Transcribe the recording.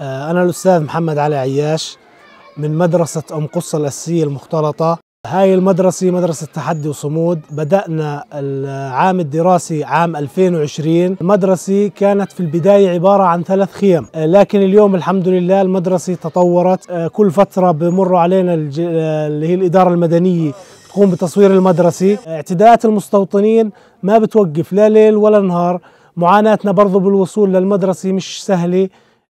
آه، أنا الأستاذ محمد علي عياش من مدرسة أم قصة الأساسية المختلطة هاي المدرسة مدرسة تحدي وصمود بدأنا العام الدراسي عام 2020 المدرسة كانت في البداية عبارة عن ثلاث خيم آه، لكن اليوم الحمد لله المدرسة تطورت آه، كل فترة بمر علينا اللي هي الإدارة المدنية تقوم بتصوير المدرسة اعتداءات المستوطنين ما بتوقف لا ليل ولا نهار معاناتنا برضو بالوصول للمدرسة مش سهلة